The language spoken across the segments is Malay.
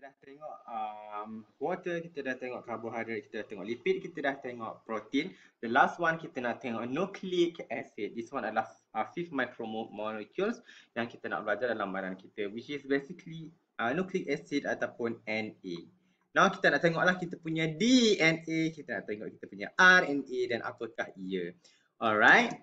Kita dah tengok um, water, kita dah tengok karbohidrat, kita dah tengok lipid, kita dah tengok protein. The last one kita nak tengok nucleic acid. This one adalah uh, fifth micromolecules yang kita nak belajar dalam badan kita which is basically uh, nucleic acid ataupun NA. Now kita nak tengoklah kita punya DNA, kita nak tengok kita punya RNA dan apakah ia. Alright.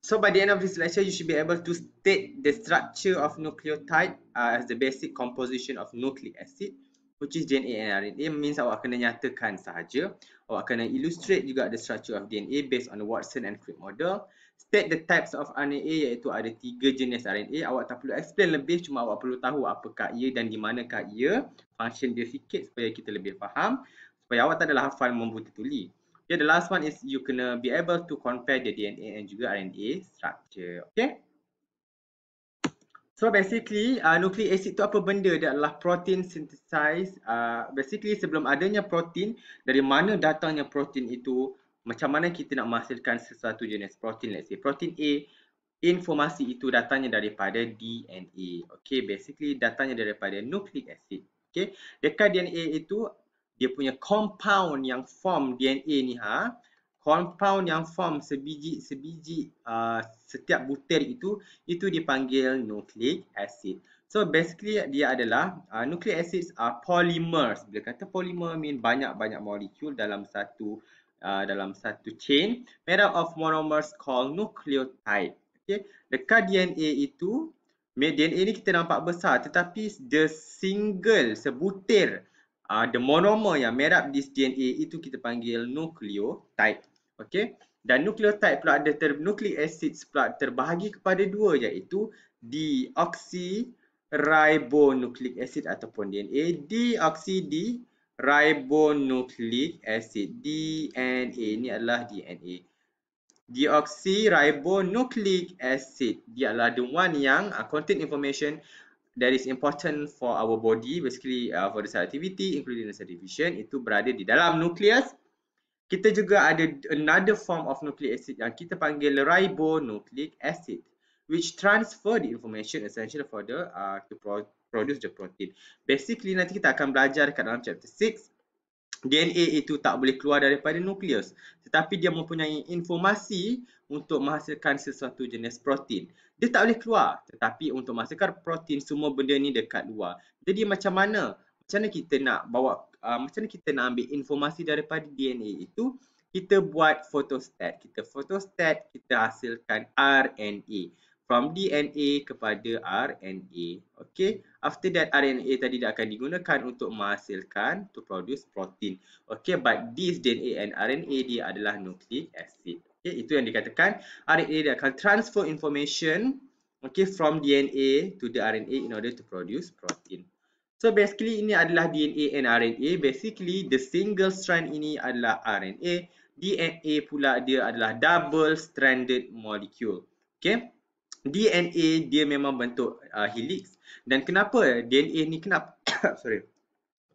So by the end of this lecture, you should be able to state the structure of nucleotide uh, as the basic composition of nucleic acid, which is DNA and RNA. It means awak kena nyatakan sahaja. Awak kena illustrate juga the structure of DNA based on the Watson and Crick model. State the types of RNA iaitu ada tiga jenis RNA. Awak tak perlu explain lebih, cuma awak perlu tahu apakah ia dan di manakah ia. Function dia sikit supaya kita lebih faham. Supaya awak tak adalah hafal membuta tuli. Yeah, the last one is you kena be able to compare the DNA and juga RNA structure. Okay. So basically, uh, nucleic acid tu apa benda? Dia adalah protein synthesize. Uh, basically, sebelum adanya protein, dari mana datangnya protein itu, macam mana kita nak menghasilkan sesuatu jenis protein. Let's say protein A, informasi itu datangnya daripada DNA. Okay, basically datangnya daripada nucleic acid. Okay, dekat DNA itu dia punya compound yang form DNA ni ha compound yang form sebiji sebiji uh, setiap butir itu itu dipanggil nucleic acid so basically dia adalah uh, nucleic acids are polymers bila kata polymer mean banyak-banyak molekul dalam satu uh, dalam satu chain made up of monomers called nucleotide okey dekat DNA itu DNA ni kita nampak besar tetapi the single sebutir uh, the monomer yang made up this DNA itu kita panggil nucleotide. Okay. Dan nucleotide pula ada ter nucleic acids pula terbahagi kepada dua iaitu deoxyribonucleic acid ataupun DNA. Deoxyd acid DNA ini adalah DNA deoxyribonucleic acid dia adalah the one yang uh, contain information that is important for our body basically uh, for the cell activity including the cell division itu berada di dalam nukleus. kita juga ada another form of nucleic acid yang kita panggil ribonucleic acid which transfer the information essential for the uh, to pro- produce the protein. Basically nanti kita akan belajar dekat dalam chapter DNA itu tak boleh keluar daripada nukleus tetapi dia mempunyai informasi untuk menghasilkan sesuatu jenis protein. Dia tak boleh keluar tetapi untuk menghasilkan protein semua benda ni dekat luar. Jadi macam mana? Macam mana kita nak bawa uh, macam mana kita nak ambil informasi daripada DNA itu? Kita buat fotostat. Kita fotostat, kita hasilkan RNA from DNA kepada RNA. Okay, after that RNA tadi dia akan digunakan untuk menghasilkan to produce protein. Okay, but this DNA and RNA dia adalah nucleic acid. Okay, itu yang dikatakan RNA dia akan transfer information okay from DNA to the RNA in order to produce protein. So basically ini adalah DNA and RNA. Basically the single strand ini adalah RNA. DNA pula dia adalah double stranded molecule. Okay. DNA dia memang bentuk uh, helix dan kenapa DNA ni kenapa sorry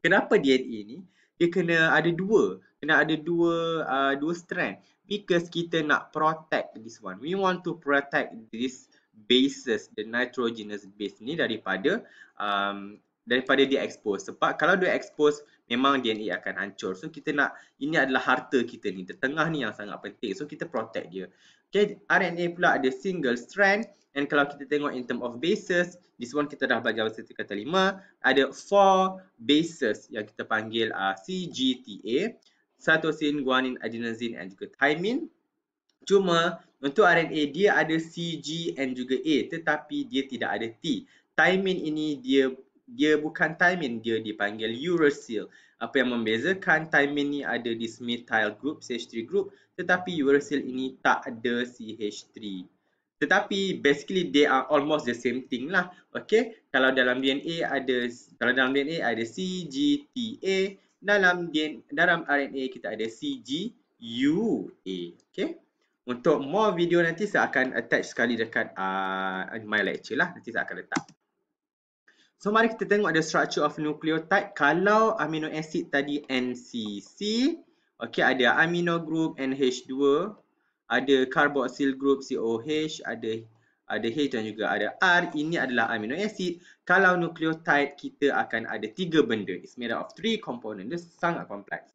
kenapa DNA ni dia kena ada dua kena ada dua uh, dua strand because kita nak protect this one we want to protect this bases the nitrogenous base ni daripada um, daripada dia expose sebab kalau dia expose memang DNA akan hancur so kita nak ini adalah harta kita ni tengah ni yang sangat penting so kita protect dia Okay, RNA pula ada single strand And kalau kita tengok in term of bases, this one kita dah belajar bahasa kata lima, ada four bases yang kita panggil uh, ah, CGTA, cytosine, guanine, adenosine and juga thymine. Cuma untuk RNA dia ada C, G, and juga A tetapi dia tidak ada T. Thymine ini dia dia bukan thymine, dia dipanggil uracil. Apa yang membezakan thymine ni ada di methyl group, CH3 group tetapi uracil ini tak ada CH3 tetapi basically they are almost the same thing lah. Okay. Kalau dalam DNA ada kalau dalam DNA ada C, G, T, A. Dalam, DNA, dalam RNA kita ada C, G, U, A. Okay. Untuk more video nanti saya akan attach sekali dekat uh, my lecture lah. Nanti saya akan letak. So mari kita tengok the structure of nucleotide. Kalau amino acid tadi NCC. Okay ada amino group NH2 ada carboxyl group COH, ada ada H dan juga ada R. Ini adalah amino acid. Kalau nucleotide, kita akan ada tiga benda. It's made of three components, Dia sangat kompleks.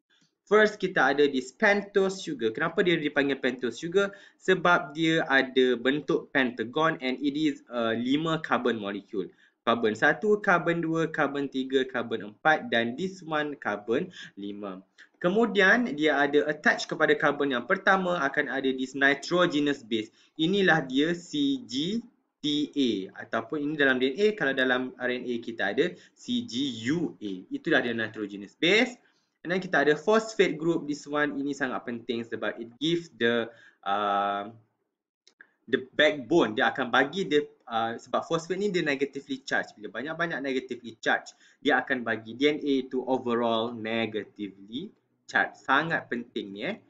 First, kita ada this pentose sugar. Kenapa dia dipanggil pentose sugar? Sebab dia ada bentuk pentagon and it is a lima carbon molecule. Carbon satu, carbon dua, carbon tiga, carbon empat dan this one carbon lima. Kemudian dia ada attach kepada karbon yang pertama akan ada this nitrogenous base. Inilah dia CGTA ataupun ini dalam DNA kalau dalam RNA kita ada CGUA. Itulah dia nitrogenous base. And then kita ada phosphate group. This one ini sangat penting sebab it give the uh, the backbone. Dia akan bagi dia Uh, sebab phosphate ni dia negatively charged. Bila banyak-banyak negatively charged, dia akan bagi DNA itu overall negatively Charge sangat penting ni eh.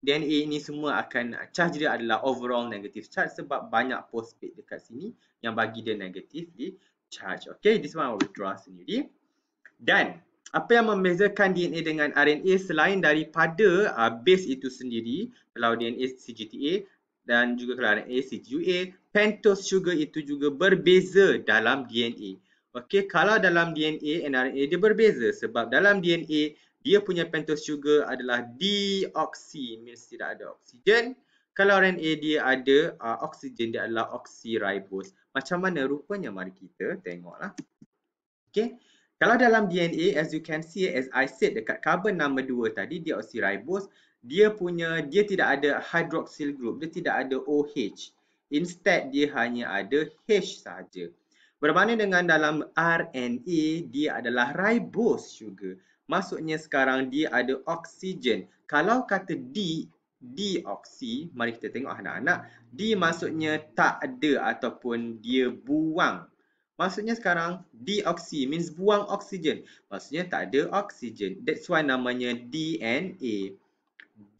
DNA ni semua akan charge dia adalah overall negatif charge sebab banyak postpaid dekat sini yang bagi dia negatif di charge. Okay, this one I will draw sendiri. Dan apa yang membezakan DNA dengan RNA selain daripada uh, base itu sendiri kalau DNA CGTA dan juga kalau RNA CGUA pentose sugar itu juga berbeza dalam DNA. Okay, kalau dalam DNA dan RNA dia berbeza sebab dalam DNA dia punya pentose sugar adalah deoxy means tidak ada oksigen kalau RNA dia ada uh, oksigen dia adalah oxyribose macam mana rupanya mari kita tengoklah Okay? kalau dalam DNA as you can see as i said dekat carbon number 2 tadi dia deoxyribose dia punya dia tidak ada hydroxyl group dia tidak ada OH instead dia hanya ada H saja bermakna dengan dalam RNA dia adalah ribose sugar maksudnya sekarang dia ada oksigen. Kalau kata di, dioksi, mari kita tengok anak-anak, di maksudnya tak ada ataupun dia buang. Maksudnya sekarang dioksi means buang oksigen. Maksudnya tak ada oksigen. That's why namanya DNA.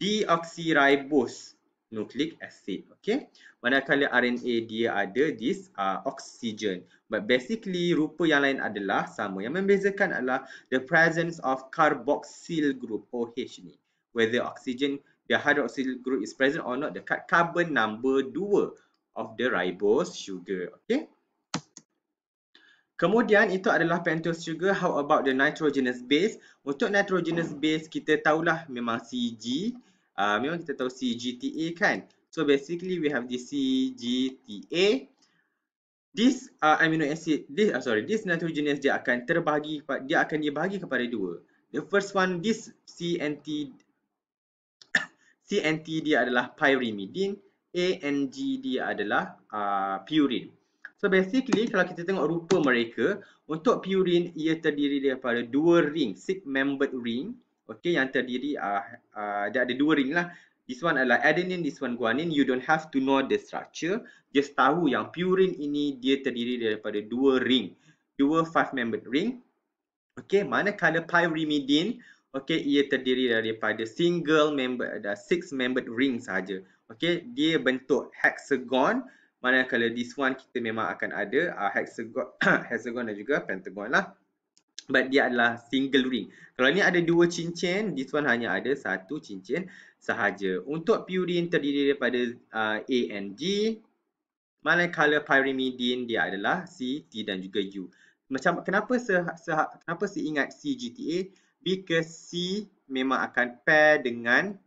Deoxyribose nucleic acid. Okay. Manakala RNA dia ada this uh, oxygen. But basically rupa yang lain adalah sama. Yang membezakan adalah the presence of carboxyl group OH ni. Whether oxygen, the hydroxyl group is present or not dekat carbon number 2 of the ribose sugar. Okay. Kemudian itu adalah pentose sugar. How about the nitrogenous base? Untuk nitrogenous base kita tahulah memang CG uh, memang kita tahu CGTA kan. So basically we have the CGTA. This uh, amino acid, this uh, sorry, this nitrogenase dia akan terbahagi, dia akan dibahagi kepada dua. The first one, this CNT, CNT dia adalah pyrimidine, ANG dia adalah uh, purine. So basically kalau kita tengok rupa mereka, untuk purine ia terdiri daripada dua ring, six membered ring. Okay, yang terdiri, uh, uh, dia ada dua ring lah. This one adalah adenine, this one guanine. You don't have to know the structure. Just tahu yang purine ini dia terdiri daripada dua ring. Dua five-membered ring. Okay, manakala pyrimidine, okay, ia terdiri daripada single member, ada six-membered ring saja. Okay, dia bentuk hexagon. Manakala this one kita memang akan ada uh, hexagon, hexagon dan juga pentagon lah but dia adalah single ring. Kalau ni ada dua cincin, this one hanya ada satu cincin sahaja. Untuk purine terdiri daripada uh, A dan G. Manakala pyrimidine dia adalah C, T dan juga U. Macam kenapa se, se kenapa se ingat C, G, T, A? Because C memang akan pair dengan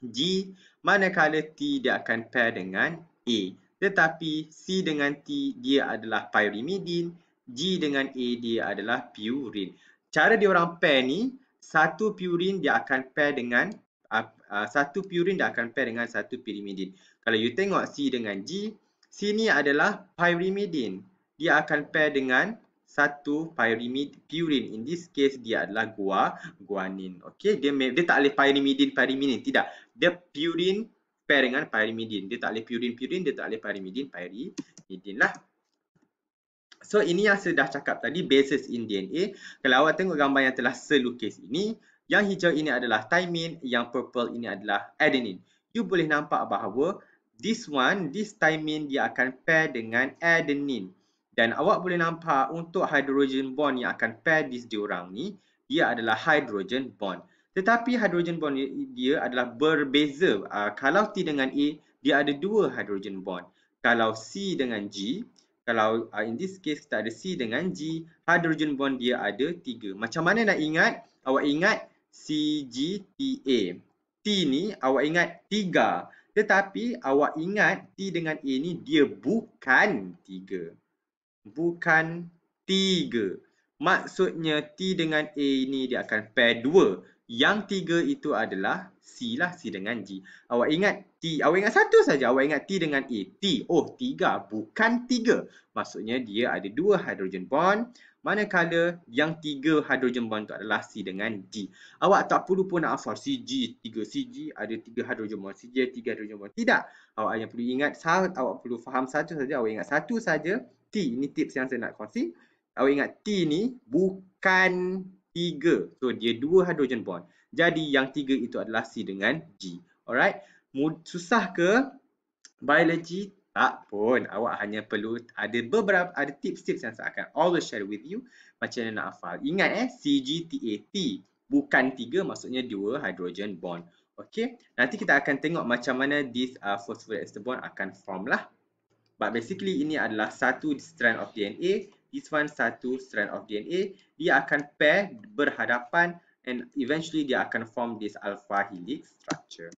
G. Manakala T dia akan pair dengan A. Tetapi C dengan T dia adalah pyrimidine. G dengan A dia adalah purine. Cara dia orang pair ni, satu purine dia akan pair dengan uh, uh, satu purine dia akan pair dengan satu pyrimidine. Kalau you tengok C dengan G, C ni adalah pyrimidine. Dia akan pair dengan satu pyrimid purine. In this case dia adalah gua guanin. Okey, dia dia tak boleh pyrimidine pyrimidine. Tidak. Dia purine pair dengan pyrimidine. Dia tak boleh purine purine, dia tak boleh pyrimidine pyrimidine lah. So ini yang saya dah cakap tadi basis in DNA. Kalau awak tengok gambar yang telah saya lukis ini, yang hijau ini adalah thymine, yang purple ini adalah adenine. You boleh nampak bahawa this one, this thymine dia akan pair dengan adenine. Dan awak boleh nampak untuk hydrogen bond yang akan pair this diorang ni, dia adalah hydrogen bond. Tetapi hydrogen bond dia adalah berbeza. Uh, kalau T dengan A, dia ada dua hydrogen bond. Kalau C dengan G, kalau uh, in this case kita ada C dengan G, hydrogen bond dia ada tiga. Macam mana nak ingat? Awak ingat C G T A. T ni awak ingat tiga, Tetapi awak ingat T dengan A ni dia bukan tiga, Bukan tiga. Maksudnya T dengan A ni dia akan pair yang tiga itu adalah C lah, C dengan G. Awak ingat T, awak ingat satu saja. Awak ingat T dengan A. T, oh tiga, bukan tiga. Maksudnya dia ada dua hydrogen bond. Manakala yang tiga hydrogen bond itu adalah C dengan G. Awak tak perlu pun nak hafal CG, tiga CG, ada tiga hydrogen bond. CG, tiga hydrogen bond. Tidak. Awak hanya perlu ingat, awak perlu faham satu saja. Awak ingat satu saja. T, ini tips yang saya nak kongsi. Awak ingat T ni bukan tiga. So dia dua hydrogen bond. Jadi yang tiga itu adalah C dengan G. Alright. Susah ke biologi? Tak pun. Awak hanya perlu ada beberapa ada tips-tips yang saya akan always share with you. Macam mana nak hafal. Ingat eh CGTAT. Bukan tiga maksudnya dua hydrogen bond. Okay. Nanti kita akan tengok macam mana this uh, phosphoryl bond akan form lah. But basically ini adalah satu strand of DNA this one satu strand of DNA dia akan pair berhadapan and eventually dia akan form this alpha helix structure.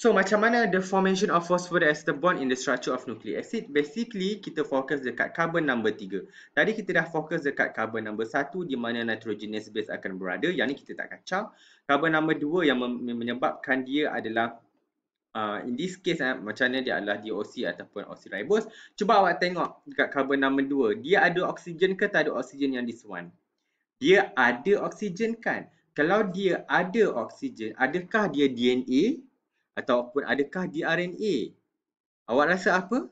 So macam mana the formation of phosphodiester bond in the structure of nucleic acid? Basically kita fokus dekat carbon number 3. Tadi kita dah fokus dekat carbon number 1 di mana nitrogenous base akan berada. Yang ni kita tak kacau. Carbon number 2 yang menyebabkan dia adalah uh, in this case uh, macam mana dia adalah DOC ataupun oxyribose cuba awak tengok dekat carbon number 2 dia ada oksigen ke tak ada oksigen yang this one dia ada oksigen kan kalau dia ada oksigen adakah dia DNA ataupun adakah dia RNA awak rasa apa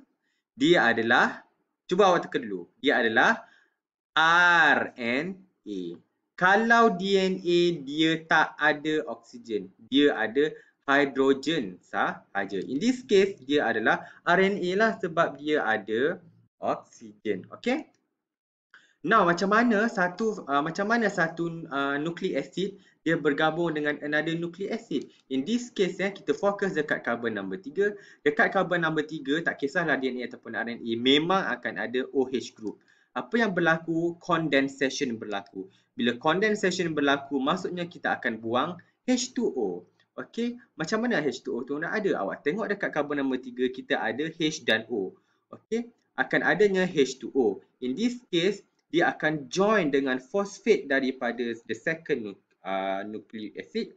dia adalah cuba awak teka dulu dia adalah RNA kalau DNA dia tak ada oksigen dia ada hydrogen sahaja. In this case, dia adalah RNA lah sebab dia ada oksigen. Okay? Now, macam mana satu uh, macam mana satu uh, nukleic acid dia bergabung dengan another nukleic acid? In this case, eh, kita fokus dekat carbon number 3. Dekat carbon number 3, tak kisahlah DNA ataupun RNA, memang akan ada OH group. Apa yang berlaku? Condensation berlaku. Bila condensation berlaku, maksudnya kita akan buang H2O. Okey, macam mana H2O tu nak ada? Awak tengok dekat karbon nombor 3 kita ada H dan O. Okey, akan adanya H2O. In this case, dia akan join dengan fosfat daripada the second uh, nucleic acid.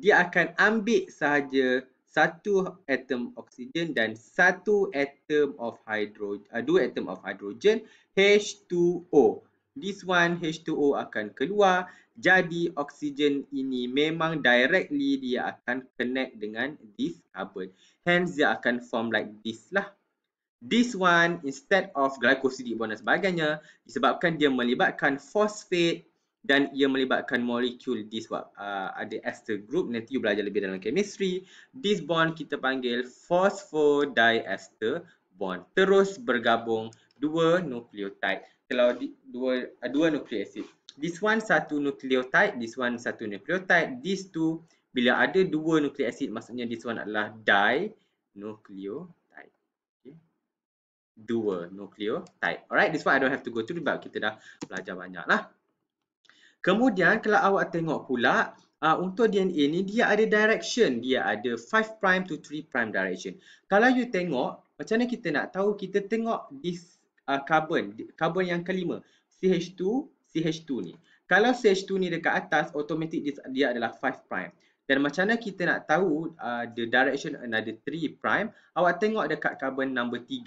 Dia akan ambil sahaja satu atom oksigen dan satu atom of hydrogen, uh, dua atom of hydrogen H2O. This one H2O akan keluar jadi oksigen ini memang directly dia akan connect dengan this carbon. Hence dia akan form like this lah. This one instead of glycosidic bond dan sebagainya disebabkan dia melibatkan phosphate dan ia melibatkan molekul this what uh, ada ester group nanti you belajar lebih dalam chemistry. This bond kita panggil phosphodiester bond. Terus bergabung dua nukleotide. Kalau di, dua uh, dua nukleosid This one satu nukleotide, this one satu nukleotide. These two, bila ada dua nukleic acid, maksudnya this one adalah dinukleotide. Okay. Dua nukleotide. Alright, this one I don't have to go through, but kita dah belajar banyak lah. Kemudian, kalau awak tengok pula, uh, untuk DNA ni, dia ada direction. Dia ada 5 prime to 3 prime direction. Kalau you tengok, macam mana kita nak tahu, kita tengok this uh, carbon, carbon yang kelima. CH2, CH2 ni. Kalau CH2 ni dekat atas, automatik dia, dia adalah 5 prime. Dan macam mana kita nak tahu uh, the direction another 3 prime, awak tengok dekat carbon number 3.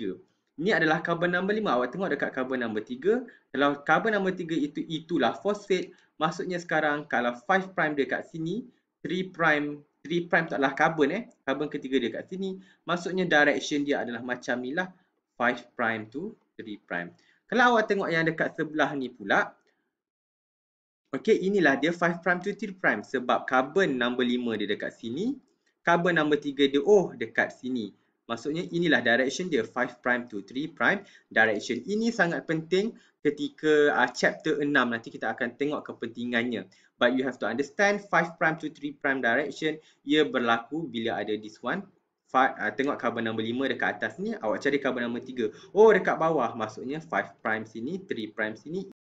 Ni adalah carbon number 5. Awak tengok dekat carbon number 3. Kalau carbon number 3 itu itulah fosfat, maksudnya sekarang kalau 5 prime dekat sini, 3 prime 3 prime tu adalah carbon eh. Carbon ketiga dekat sini. Maksudnya direction dia adalah macam ni lah. 5 prime tu 3 prime. Kalau awak tengok yang dekat sebelah ni pula. Okey, inilah dia 5 prime to 3 prime sebab carbon number 5 dia dekat sini, carbon number 3 dia oh dekat sini. Maksudnya inilah direction dia 5 prime to 3 prime direction. Ini sangat penting ketika uh, chapter 6 nanti kita akan tengok kepentingannya. But you have to understand 5 prime to 3 prime direction ia berlaku bila ada this one. Five, uh, tengok carbon number 5 dekat atas ni, awak cari carbon number 3. Oh dekat bawah maksudnya 5 prime sini, 3 prime sini.